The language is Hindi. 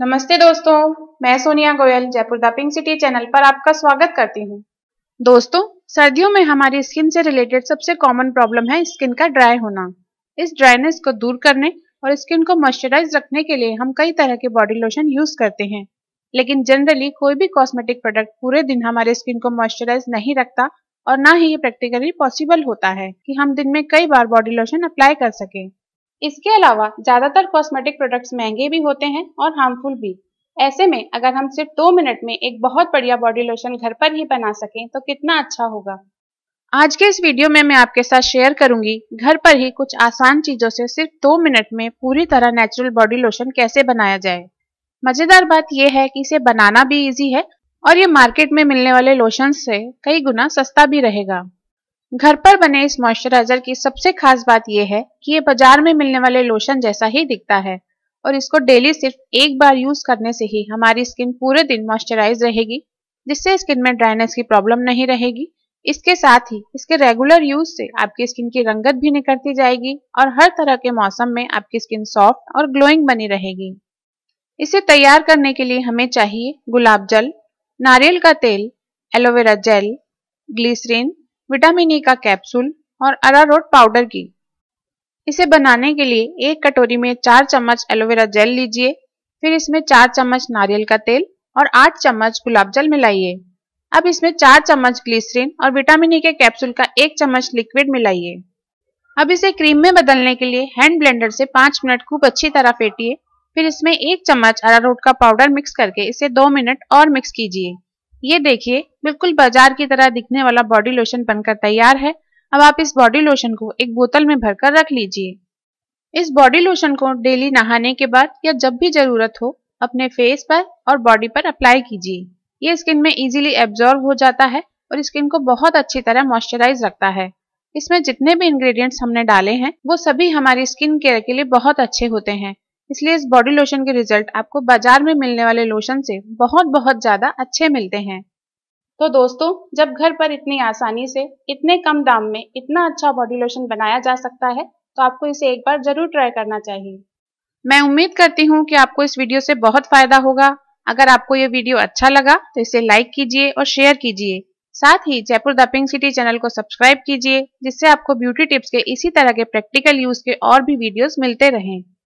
नमस्ते दोस्तों मैं सोनिया गोयल जयपुर दिंग सिटी चैनल पर आपका स्वागत करती हूँ दोस्तों सर्दियों में हमारी स्किन से रिलेटेड सबसे कॉमन प्रॉब्लम है स्किन का ड्राई होना इस ड्राइनेस को दूर करने और स्किन को मॉइस्चराइज रखने के लिए हम कई तरह के बॉडी लोशन यूज करते हैं लेकिन जनरली कोई भी कॉस्मेटिक प्रोडक्ट पूरे दिन हमारे स्किन को मॉइस्चराइज नहीं रखता और ना ही ये प्रैक्टिकली पॉसिबल होता है कि हम दिन में कई बार बॉडी लोशन अप्लाई कर सकें इसके अलावा ज्यादातर कॉस्मेटिक प्रोडक्ट्स महंगे भी होते हैं और हार्मफुल भी ऐसे में अगर हम सिर्फ दो मिनट में एक बहुत बढ़िया बॉडी लोशन घर पर ही बना सकें तो कितना अच्छा होगा आज के इस वीडियो में मैं आपके साथ शेयर करूंगी घर पर ही कुछ आसान चीजों से सिर्फ दो मिनट में पूरी तरह नेचुरल बॉडी लोशन कैसे बनाया जाए मजेदार बात यह है कि इसे बनाना भी इजी है और ये मार्केट में मिलने वाले लोशन से कई गुना सस्ता भी रहेगा घर पर बने इस मॉइस्चराइजर की सबसे खास बात यह है कि ये बाजार में मिलने वाले लोशन जैसा ही दिखता है और इसको डेली सिर्फ एक बार यूज करने से ही हमारी स्किन पूरे दिन मॉइस्चराइज रहेगी जिससे स्किन में ड्राइनेस की प्रॉब्लम नहीं रहेगी इसके साथ ही इसके रेगुलर यूज से आपकी स्किन की रंगत भी निकलती जाएगी और हर तरह के मौसम में आपकी स्किन सॉफ्ट और ग्लोइंग बनी रहेगी इसे तैयार करने के लिए हमें चाहिए गुलाब जल नारियल का तेल aloe vera gel glycerine vitamin E e का कैप्सूल और अरारोट पाउडर की इसे बनाने के लिए एक कटोरी में चार चम्मच एलोवेरा जेल लीजिए फिर इसमें चार चम्मच नारियल का तेल और आठ चम्मच गुलाब जल मिलाइए अब इसमें चार चम्मच ग्लिसरीन और विटामिन ई e के कैप्सूल का एक चम्मच लिक्विड मिलाइए अब इसे क्रीम में बदलने के लिए हैंड ब्लेंडर से पांच मिनट खूब अच्छी तरह फेंटिए फिर इसमें एक चम्मच अरारोट का पाउडर मिक्स करके इसे दो मिनट और मिक्स कीजिए ये देखिए बिल्कुल बाजार की तरह दिखने वाला बॉडी लोशन बनकर तैयार है अब आप इस बॉडी लोशन को एक बोतल में भरकर रख लीजिए इस बॉडी लोशन को डेली नहाने के बाद या जब भी जरूरत हो अपने फेस पर और बॉडी पर अप्लाई कीजिए ये स्किन में इजीली एब्जॉर्व हो जाता है और स्किन को बहुत अच्छी तरह मॉइस्चराइज रखता है इसमें जितने भी इंग्रेडिएंट्स हमने डाले हैं वो सभी हमारी स्किन केयर के लिए बहुत अच्छे होते हैं इसलिए इस बॉडी लोशन के रिजल्ट आपको बाजार में मिलने वाले लोशन से बहुत बहुत ज़्यादा अच्छे मिलते हैं तो दोस्तों जब घर पर इतनी आसानी से इतने कम दाम में इतना अच्छा बॉडी लोशन बनाया जा सकता है तो आपको इसे एक बार जरूर ट्राई करना चाहिए मैं उम्मीद करती हूँ कि आपको इस वीडियो से बहुत फायदा होगा अगर आपको ये वीडियो अच्छा लगा तो इसे लाइक कीजिए और शेयर कीजिए साथ ही Jaipur the pink city channel को सब्सक्राइब कीजिए जिससे आपको ब्यूटी टिप्स के इसी तरह के प्रैक्टिकल यूज के और भी वीडियोस मिलते रहें